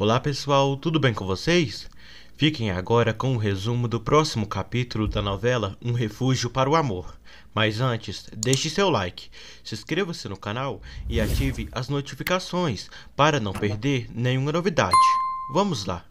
Olá pessoal, tudo bem com vocês? Fiquem agora com o um resumo do próximo capítulo da novela Um Refúgio para o Amor. Mas antes, deixe seu like, se inscreva-se no canal e ative as notificações para não perder nenhuma novidade. Vamos lá!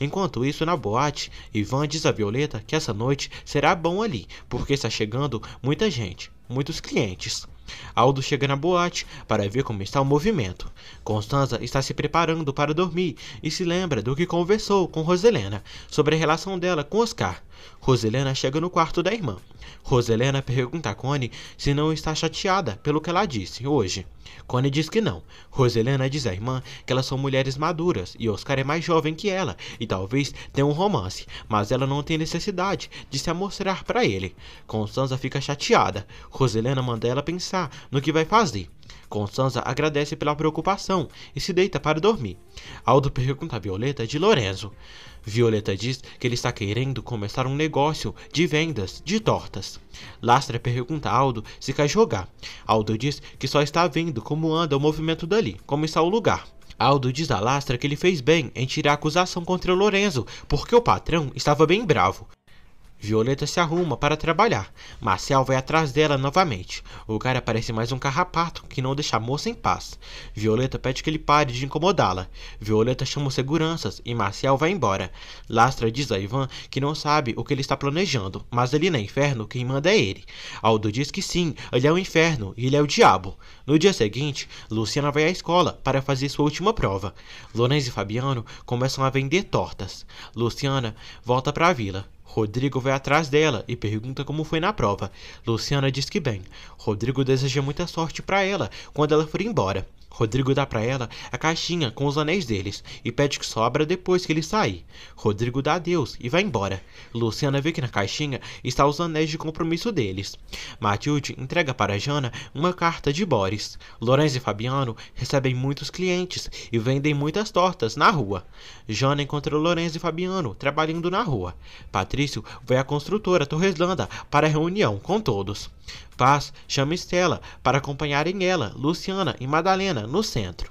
Enquanto isso, na boate, Ivan diz a Violeta que essa noite será bom ali, porque está chegando muita gente, muitos clientes. Aldo chega na boate para ver como está o movimento. Constanza está se preparando para dormir e se lembra do que conversou com Roselena sobre a relação dela com Oscar. Roselena chega no quarto da irmã. Roselena pergunta a Connie se não está chateada pelo que ela disse hoje. Connie diz que não. Roselena diz à irmã que elas são mulheres maduras e Oscar é mais jovem que ela e talvez tenha um romance, mas ela não tem necessidade de se amostrar para ele. Constanza fica chateada. Roselena manda ela pensar pensar no que vai fazer. Constanza agradece pela preocupação e se deita para dormir. Aldo pergunta a Violeta de Lorenzo. Violeta diz que ele está querendo começar um negócio de vendas de tortas. Lastra pergunta a Aldo se quer jogar. Aldo diz que só está vendo como anda o movimento dali, como está o lugar. Aldo diz a Lastra que ele fez bem em tirar a acusação contra o Lorenzo, porque o patrão estava bem bravo. Violeta se arruma para trabalhar. Marcel vai atrás dela novamente. O cara parece mais um carrapato que não deixa a moça em paz. Violeta pede que ele pare de incomodá-la. Violeta chama os seguranças e Marcel vai embora. Lastra diz a Ivan que não sabe o que ele está planejando, mas ali no inferno quem manda é ele. Aldo diz que sim, ele é o inferno e ele é o diabo. No dia seguinte, Luciana vai à escola para fazer sua última prova. Lorenz e Fabiano começam a vender tortas. Luciana volta para a vila Rodrigo vai atrás dela e pergunta como foi na prova. Luciana diz que bem. Rodrigo deseja muita sorte para ela quando ela for embora. Rodrigo dá para ela a caixinha com os anéis deles e pede que sobra depois que ele sair. Rodrigo dá adeus e vai embora. Luciana vê que na caixinha está os anéis de compromisso deles. Matilde entrega para Jana uma carta de Boris. Lorenzo e Fabiano recebem muitos clientes e vendem muitas tortas na rua. Jana encontra Lorenzo e Fabiano trabalhando na rua. Patrício vai à construtora Landa para reunião com todos. Paz chama Estela para acompanharem ela, Luciana e Madalena no centro.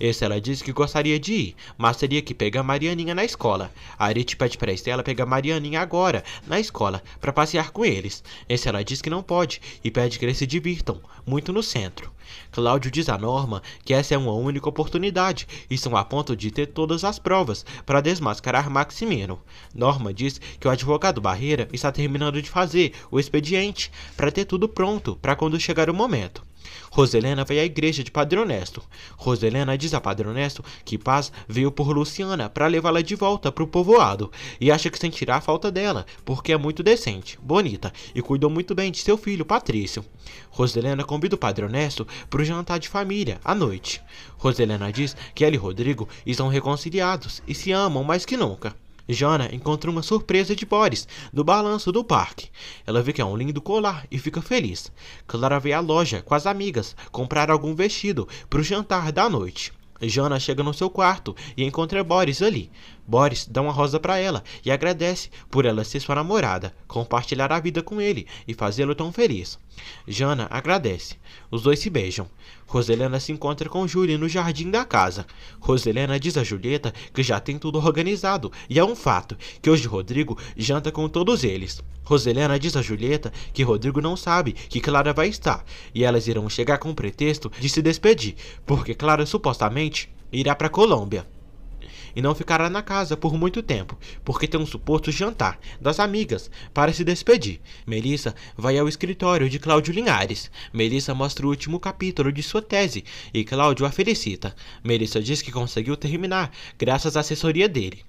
Estela disse que gostaria de ir, mas teria que pegar Marianinha na escola. Arete pede para Estela pegar Marianinha agora, na escola, para passear com eles. Estela diz que não pode e pede que eles se divirtam, muito no centro. Cláudio diz a Norma que essa é uma única oportunidade e estão a ponto de ter todas as provas para desmascarar Maximino. Norma diz que o advogado Barreira está terminando de fazer o expediente para ter tudo pronto para quando chegar o momento. Roselena veio à igreja de Padre Honesto. Roselena diz a Padre Honesto que Paz veio por Luciana para levá-la de volta para o povoado e acha que sentirá a falta dela, porque é muito decente, bonita e cuidou muito bem de seu filho Patrício. Roselena convida o Padre Honesto para o jantar de família à noite. Roselena diz que ela e Rodrigo estão reconciliados e se amam mais que nunca. Jana encontra uma surpresa de Boris no balanço do parque. Ela vê que é um lindo colar e fica feliz. Clara vê a loja com as amigas comprar algum vestido para o jantar da noite. Jana chega no seu quarto e encontra Boris ali. Boris dá uma rosa para ela e agradece por ela ser sua namorada, compartilhar a vida com ele e fazê-lo tão feliz. Jana agradece. Os dois se beijam. Roselena se encontra com Julie no jardim da casa. Roselena diz a Julieta que já tem tudo organizado e é um fato que hoje Rodrigo janta com todos eles. Roselena diz a Julieta que Rodrigo não sabe que Clara vai estar e elas irão chegar com o pretexto de se despedir, porque Clara supostamente irá para Colômbia e não ficará na casa por muito tempo, porque tem um suposto jantar das amigas para se despedir. Melissa vai ao escritório de Cláudio Linhares. Melissa mostra o último capítulo de sua tese e Cláudio a felicita. Melissa diz que conseguiu terminar graças à assessoria dele.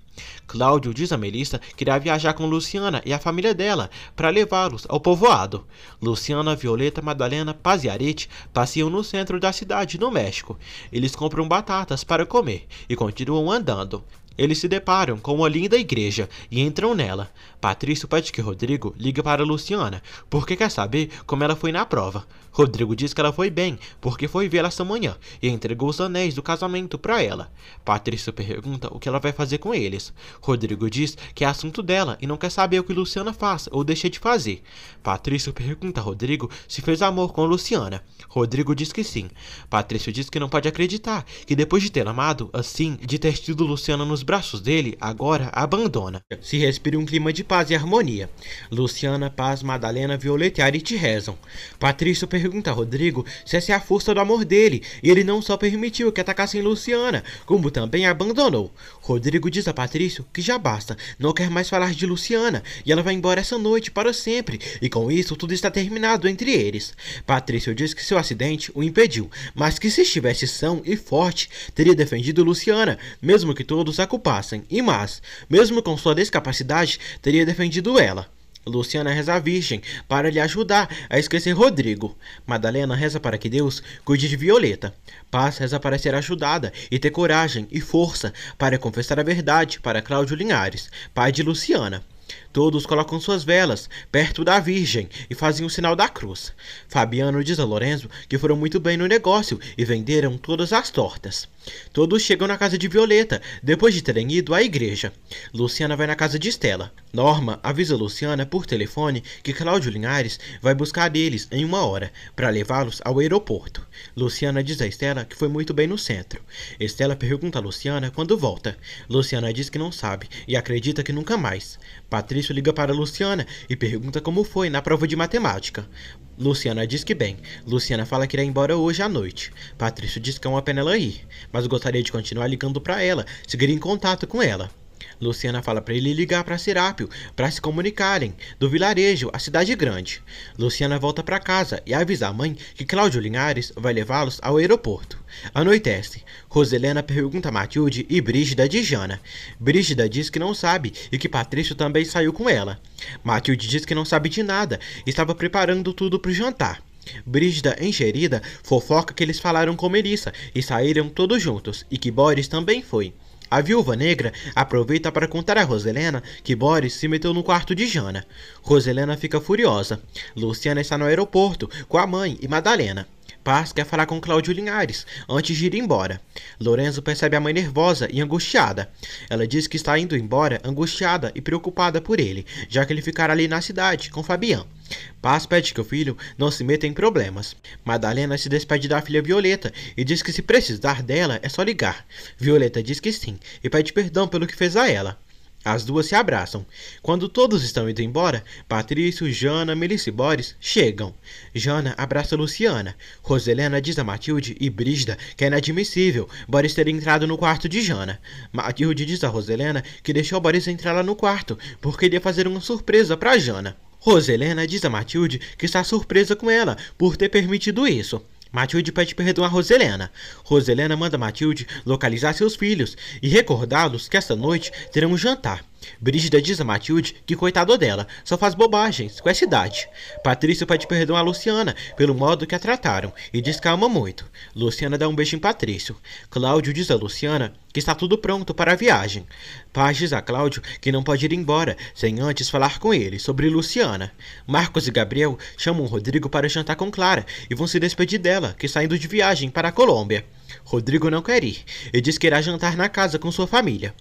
Cláudio diz a Melissa que irá viajar com Luciana e a família dela para levá-los ao povoado. Luciana, Violeta, Madalena, Paz e Arete passeiam no centro da cidade, no México. Eles compram batatas para comer e continuam andando. Eles se deparam com uma linda igreja e entram nela. Patrício pede que Rodrigo ligue para Luciana, porque quer saber como ela foi na prova. Rodrigo diz que ela foi bem, porque foi vê-la essa manhã e entregou os anéis do casamento para ela. Patrício pergunta o que ela vai fazer com eles. Rodrigo diz que é assunto dela e não quer saber o que Luciana faz ou deixa de fazer. Patrício pergunta a Rodrigo se fez amor com Luciana. Rodrigo diz que sim. Patrício diz que não pode acreditar que depois de ter amado, assim, de ter tido Luciana nos braços dele agora abandona. Se respira um clima de paz e harmonia. Luciana, Paz, Madalena, Violeta e Arite rezam. Patrício pergunta a Rodrigo se essa é a força do amor dele, e ele não só permitiu que atacassem Luciana, como também abandonou. Rodrigo diz a Patrício que já basta, não quer mais falar de Luciana, e ela vai embora essa noite para sempre, e com isso tudo está terminado entre eles. Patrício diz que seu acidente o impediu, mas que se estivesse são e forte, teria defendido Luciana, mesmo que todos a ocupassem. e mas, mesmo com sua descapacidade, teria defendido ela. Luciana reza à Virgem para lhe ajudar a esquecer Rodrigo. Madalena reza para que Deus cuide de Violeta. Paz reza para ser ajudada e ter coragem e força para confessar a verdade para Cláudio Linhares, pai de Luciana. Todos colocam suas velas perto da Virgem e fazem o sinal da cruz. Fabiano diz a Lorenzo que foram muito bem no negócio e venderam todas as tortas. Todos chegam na casa de Violeta depois de terem ido à igreja. Luciana vai na casa de Stella. Norma avisa Luciana por telefone que Cláudio Linhares vai buscar eles em uma hora para levá-los ao aeroporto. Luciana diz a Estela que foi muito bem no centro. Estela pergunta a Luciana quando volta. Luciana diz que não sabe e acredita que nunca mais. Patrícia Fabrício liga para Luciana e pergunta como foi na prova de matemática. Luciana diz que bem. Luciana fala que irá embora hoje à noite. Patrício diz que é uma pena ela ir, mas gostaria de continuar ligando para ela, seguir em contato com ela. Luciana fala para ele ligar para Serápio para se comunicarem do vilarejo à cidade grande. Luciana volta para casa e avisa a mãe que Cláudio Linhares vai levá-los ao aeroporto. Anoitece. Roselena pergunta a Matilde e Brígida de Jana. Brígida diz que não sabe e que Patrício também saiu com ela. Matilde diz que não sabe de nada, e estava preparando tudo para o jantar. Brígida, enxerida, fofoca que eles falaram com Melissa e saíram todos juntos e que Boris também foi. A viúva negra aproveita para contar a Roselena que Boris se meteu no quarto de Jana. Roselena fica furiosa. Luciana está no aeroporto com a mãe e Madalena. Paz quer falar com Cláudio Linhares antes de ir embora. Lorenzo percebe a mãe nervosa e angustiada. Ela diz que está indo embora angustiada e preocupada por ele, já que ele ficará ali na cidade com Fabian. Paz pede que o filho não se meta em problemas. Madalena se despede da filha Violeta e diz que se precisar dela é só ligar. Violeta diz que sim e pede perdão pelo que fez a ela. As duas se abraçam. Quando todos estão indo embora, Patrício, Jana, Melissa e Boris chegam. Jana abraça Luciana. Roselena diz a Matilde e Brígida que é inadmissível Boris ter entrado no quarto de Jana. Matilde diz a Roselena que deixou Boris entrar lá no quarto porque iria fazer uma surpresa para Jana. Roselena diz a Matilde que está surpresa com ela por ter permitido isso. Matilde pede perdão a Roselena. Roselena manda Matilde localizar seus filhos e recordá-los que esta noite terão um jantar Brígida diz a Matilde que coitado dela, só faz bobagens com essa idade. Patrício pede perdão a Luciana pelo modo que a trataram e descalma muito. Luciana dá um beijo em Patrício. Cláudio diz a Luciana que está tudo pronto para a viagem. Paz diz a Cláudio que não pode ir embora sem antes falar com ele sobre Luciana. Marcos e Gabriel chamam Rodrigo para jantar com Clara e vão se despedir dela, que está indo de viagem para a Colômbia. Rodrigo não quer ir e diz que irá jantar na casa com sua família.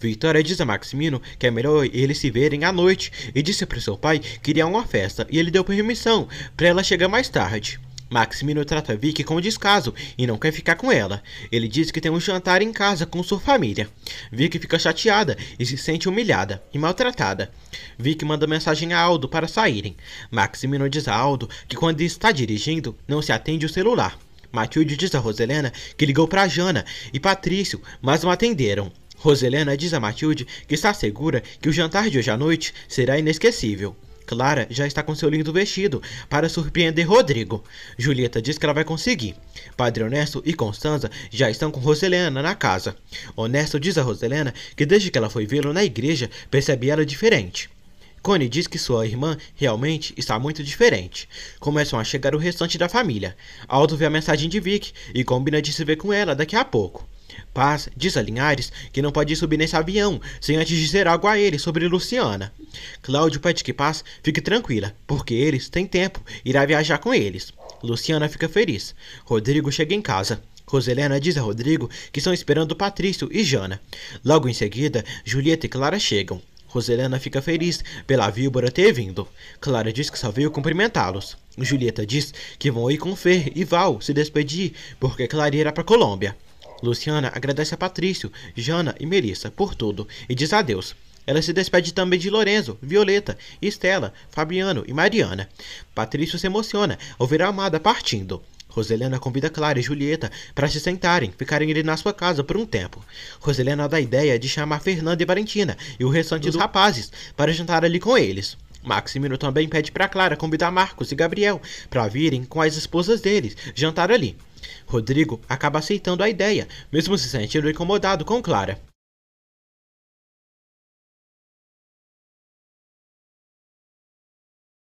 Vitória diz a Maximino que é melhor eles se verem à noite e disse para seu pai que iria a uma festa e ele deu permissão para ela chegar mais tarde. Maximino trata Vicky com descaso e não quer ficar com ela. Ele diz que tem um jantar em casa com sua família. Vicky fica chateada e se sente humilhada e maltratada. Vicky manda mensagem a Aldo para saírem. Maximino diz a Aldo que quando está dirigindo não se atende o celular. Matilde diz a Roselena que ligou para Jana e Patrício, mas não atenderam. Roselena diz a Matilde que está segura que o jantar de hoje à noite será inesquecível. Clara já está com seu lindo vestido para surpreender Rodrigo. Julieta diz que ela vai conseguir. Padre Honesto e Constanza já estão com Roselena na casa. Honesto diz a Roselena que desde que ela foi vê-lo na igreja, percebe ela diferente. Connie diz que sua irmã realmente está muito diferente. Começam a chegar o restante da família. Aldo vê a mensagem de Vic e combina de se ver com ela daqui a pouco. Paz diz a Linhares que não pode subir nesse avião sem antes dizer algo a ele sobre Luciana. Cláudio pede que Paz fique tranquila, porque eles têm tempo, irá viajar com eles. Luciana fica feliz. Rodrigo chega em casa. Roselena diz a Rodrigo que estão esperando Patrício e Jana. Logo em seguida, Julieta e Clara chegam. Roselena fica feliz pela víbora ter vindo. Clara diz que só veio cumprimentá-los. Julieta diz que vão ir com Fer e Val se despedir porque Clara irá para Colômbia. Luciana agradece a Patrício, Jana e Melissa por tudo e diz adeus. Ela se despede também de Lorenzo, Violeta, Estela, Fabiano e Mariana. Patrício se emociona ao ver a amada partindo. Roselena convida Clara e Julieta para se sentarem, ficarem ali na sua casa por um tempo. Roselena dá a ideia de chamar Fernanda e Valentina e o restante dos rapazes para jantar ali com eles. Maximino também pede para Clara convidar Marcos e Gabriel para virem com as esposas deles jantar ali. Rodrigo acaba aceitando a ideia, mesmo se sentindo incomodado com Clara.